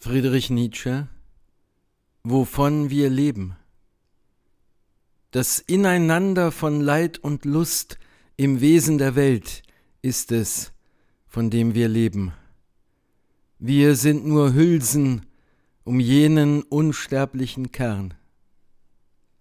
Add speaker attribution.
Speaker 1: Friedrich Nietzsche Wovon wir leben. Das Ineinander von Leid und Lust im Wesen der Welt ist es, von dem wir leben. Wir sind nur Hülsen um jenen unsterblichen Kern.